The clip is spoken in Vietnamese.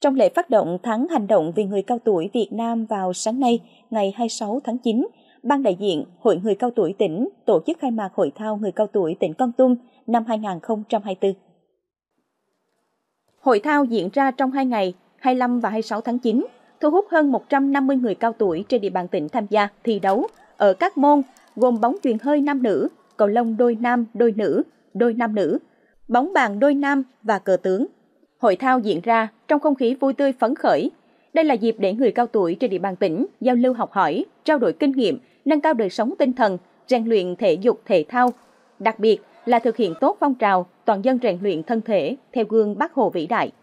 Trong lễ phát động tháng hành động vì người cao tuổi Việt Nam vào sáng nay, ngày 26 tháng 9, Ban đại diện Hội người cao tuổi tỉnh tổ chức khai mạc Hội thao người cao tuổi tỉnh Con Tum năm 2024. Hội thao diễn ra trong 2 ngày, 25 và 26 tháng 9, thu hút hơn 150 người cao tuổi trên địa bàn tỉnh tham gia thi đấu ở các môn gồm bóng chuyền hơi nam nữ, cầu lông đôi nam, đôi nữ, đôi nam nữ, bóng bàn đôi nam và cờ tướng hội thao diễn ra trong không khí vui tươi phấn khởi. Đây là dịp để người cao tuổi trên địa bàn tỉnh giao lưu học hỏi, trao đổi kinh nghiệm, nâng cao đời sống tinh thần, rèn luyện thể dục thể thao. Đặc biệt là thực hiện tốt phong trào toàn dân rèn luyện thân thể theo gương Bác Hồ vĩ đại.